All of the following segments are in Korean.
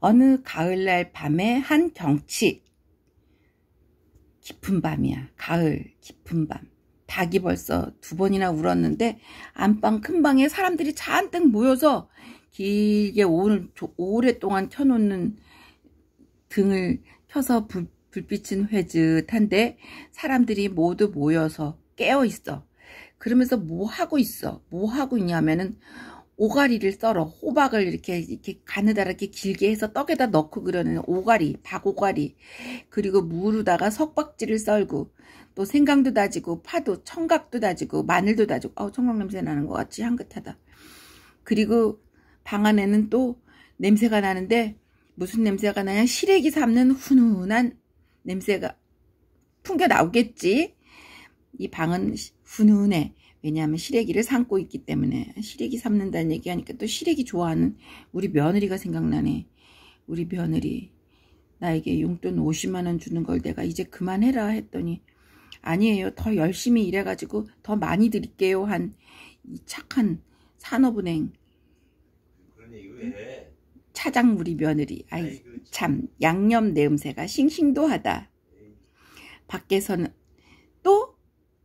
어느 가을날 밤의 한 경치. 깊은 밤이야. 가을, 깊은 밤. 닭이 벌써 두 번이나 울었는데 안방 큰 방에 사람들이 잔뜩 모여서 길게 오늘 오랫동안 켜놓는 등을 켜서 불, 빛은 회듯한데 사람들이 모두 모여서 깨어 있어. 그러면서 뭐 하고 있어? 뭐 하고 있냐면은 오가리를 썰어 호박을 이렇게 이렇게 가느다 이렇게 길게 해서 떡에다 넣고 그러는 오가리 박오가리 그리고 무르다가 석박지를 썰고 또 생강도 다지고 파도 청각도 다지고 마늘도 다지고 어 청각 냄새 나는 것 같지 향긋하다 그리고 방 안에는 또 냄새가 나는데 무슨 냄새가 나냐 시래기 삶는 훈훈한 냄새가 풍겨 나오겠지 이 방은 훈훈해. 왜냐하면 시래기를 삶고 있기 때문에 시래기 삶는다는 얘기하니까 또 시래기 좋아하는 우리 며느리가 생각나네. 우리 며느리 나에게 용돈 50만 원 주는 걸 내가 이제 그만해라 했더니 아니에요. 더 열심히 일해가지고 더 많이 드릴게요 한 이 착한 산업은행 차장 우리 며느리 아이 참 양념 내음새가 싱싱도하다. 밖에서는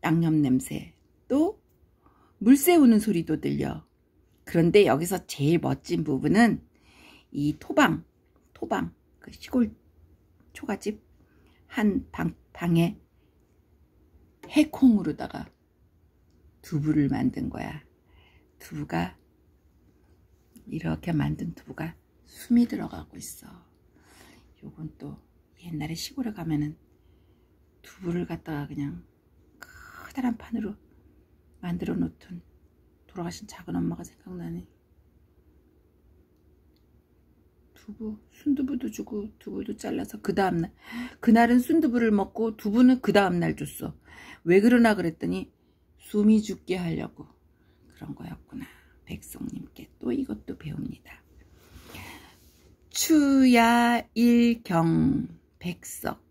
양념 냄새 또물 새우는 소리도 들려 그런데 여기서 제일 멋진 부분은 이 토방 토방 그 시골 초가집 한 방, 방에 해콩으로다가 두부를 만든 거야 두부가 이렇게 만든 두부가 숨이 들어가고 있어 요건 또 옛날에 시골에 가면은 두부를 갖다가 그냥 커다란 판으로 만들어 놓던 돌아가신 작은 엄마가 생각나네. 두부, 순두부도 주고 두부도 잘라서 그 다음날 그날은 순두부를 먹고 두부는 그 다음날 줬어. 왜 그러나 그랬더니 숨이 죽게 하려고 그런 거였구나. 백성님께 또 이것도 배웁니다. 추야일경 백석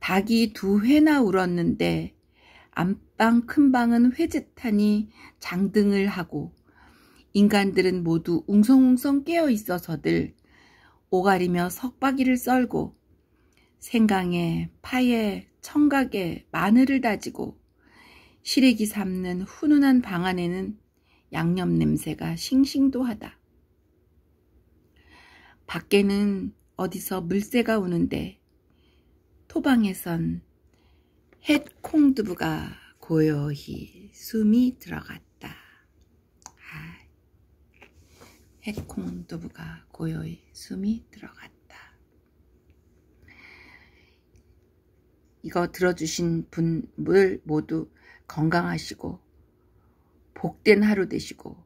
닭이 두 회나 울었는데 안방 큰 방은 회짓하니 장등을 하고 인간들은 모두 웅성웅성 깨어 있어서들 오가리며 석박이를 썰고 생강에 파에 청각에 마늘을 다지고 시래기 삶는 훈훈한 방 안에는 양념 냄새가 싱싱도하다. 밖에는 어디서 물새가 우는데 토방에선 햇콩두부가 고요히 숨이 들어갔다. 아, 햇콩두부가 고요히 숨이 들어갔다. 이거 들어주신 분들 모두 건강하시고 복된 하루 되시고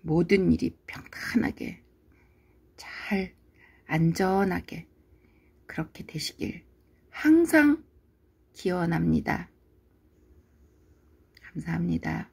모든 일이 평탄하게 잘 안전하게 그렇게 되시길 항상 기원합니다. 감사합니다.